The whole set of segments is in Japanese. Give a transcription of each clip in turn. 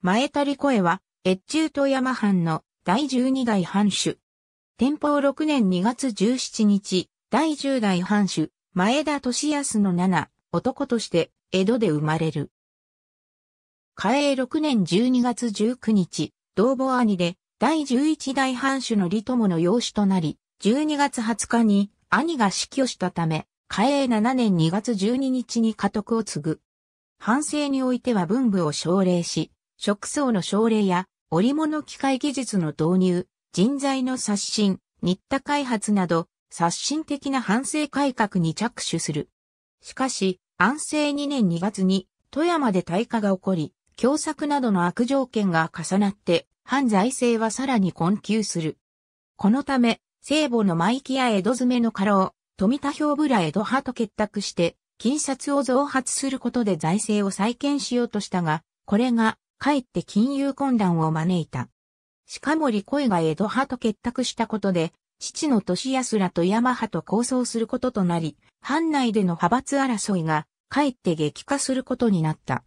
前り声は、越中富山藩の第12代藩主。天保6年2月17日、第10代藩主、前田利康の七、男として、江戸で生まれる。嘉永6年12月19日、同母兄で、第11代藩主の利友の養子となり、12月20日に兄が死去したため、嘉永7年2月12日に家督を継ぐ。藩政においては文部を奨励し、食草の奨励や織物機械技術の導入、人材の刷新、日田開発など、刷新的な反省改革に着手する。しかし、安政2年2月に富山で大火が起こり、凶作などの悪条件が重なって、反財政はさらに困窮する。このため、聖母の舞木や江戸詰めの家老、富田兵部ら江戸派と結託して、金札を増発することで財政を再建しようとしたが、これがかえって金融混乱を招いた。しかも森恋が江戸派と結託したことで、父の利安らと山派と構想することとなり、藩内での派閥争いが、かえって激化することになった。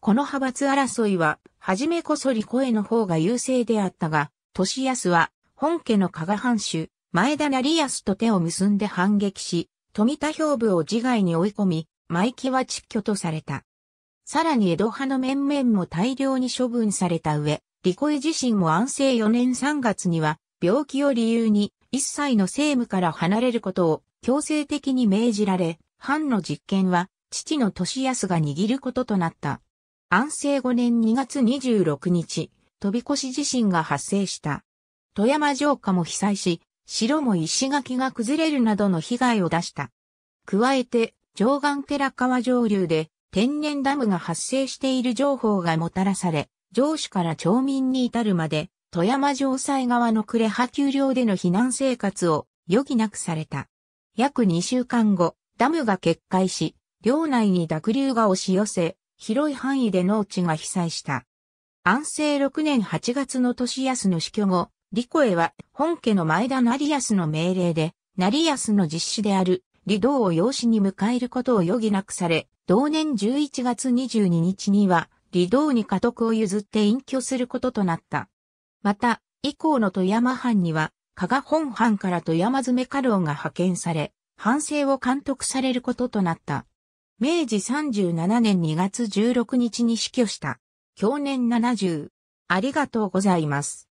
この派閥争いは、はじめこそ利声の方が優勢であったが、利安は、本家の加賀藩主、前田成康と手を結んで反撃し、富田兵部を自害に追い込み、前木は撤去とされた。さらに江戸派の面々も大量に処分された上、リコイ自身も安政4年3月には、病気を理由に一切の政務から離れることを強制的に命じられ、藩の実権は父の利康が握ることとなった。安政5年2月26日、飛び越し地震が発生した。富山城下も被災し、城も石垣が崩れるなどの被害を出した。加えて、城岸寺川上流で天然ダムが発生している情報がもたらされ、上主から町民に至るまで、富山城西側の呉波丘陵での避難生活を余儀なくされた。約2週間後、ダムが決壊し、領内に濁流が押し寄せ、広い範囲で農地が被災した。安政6年8月の年安の死去後、リコエは本家の前田成安の命令で、成安の実施である李道を養子に迎えることを余儀なくされ、同年11月22日には、李道に家督を譲って隠居することとなった。また、以降の富山藩には、加賀本藩から富山詰家老が派遣され、藩政を監督されることとなった。明治37年2月16日に死去した。去年70。ありがとうございます。